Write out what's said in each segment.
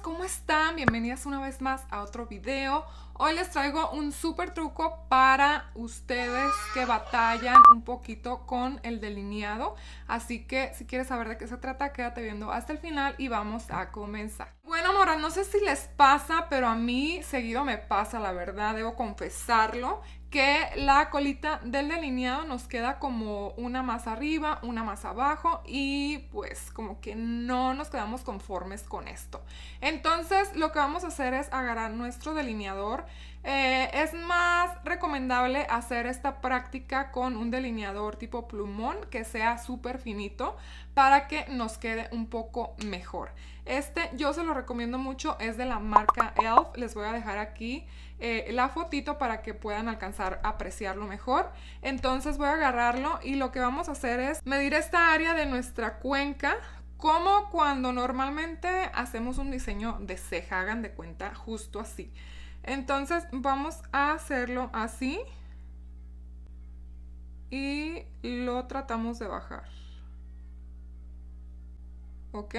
¿cómo están? Bienvenidas una vez más a otro video. Hoy les traigo un súper truco para ustedes que batallan un poquito con el delineado. Así que si quieres saber de qué se trata, quédate viendo hasta el final y vamos a comenzar. Bueno, Ahora, no sé si les pasa, pero a mí seguido me pasa, la verdad, debo confesarlo, que la colita del delineado nos queda como una más arriba, una más abajo y pues como que no nos quedamos conformes con esto. Entonces, lo que vamos a hacer es agarrar nuestro delineador, eh, es más recomendable hacer esta práctica con un delineador tipo plumón que sea súper finito para que nos quede un poco mejor. Este yo se lo recomiendo mucho, es de la marca ELF. Les voy a dejar aquí eh, la fotito para que puedan alcanzar a apreciarlo mejor. Entonces voy a agarrarlo y lo que vamos a hacer es medir esta área de nuestra cuenca como cuando normalmente hacemos un diseño de ceja, hagan de cuenta justo así. Entonces vamos a hacerlo así y lo tratamos de bajar. ¿Ok?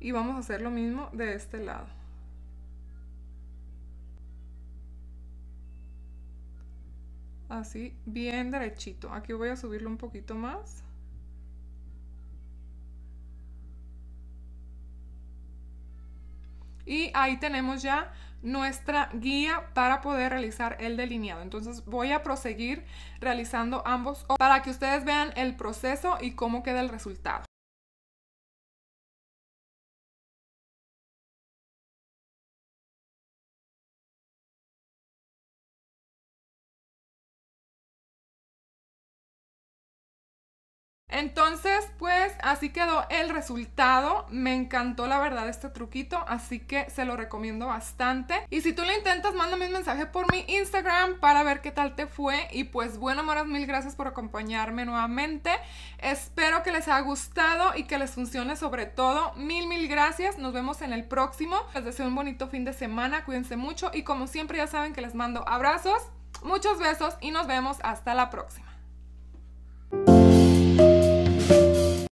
Y vamos a hacer lo mismo de este lado. Así, bien derechito. Aquí voy a subirlo un poquito más. Y ahí tenemos ya nuestra guía para poder realizar el delineado. Entonces voy a proseguir realizando ambos para que ustedes vean el proceso y cómo queda el resultado. Entonces, pues así quedó el resultado. Me encantó la verdad este truquito, así que se lo recomiendo bastante. Y si tú lo intentas, mándame un mensaje por mi Instagram para ver qué tal te fue. Y pues bueno, moras, mil gracias por acompañarme nuevamente. Espero que les haya gustado y que les funcione sobre todo. Mil, mil gracias. Nos vemos en el próximo. Les deseo un bonito fin de semana. Cuídense mucho y como siempre ya saben que les mando abrazos, muchos besos y nos vemos hasta la próxima.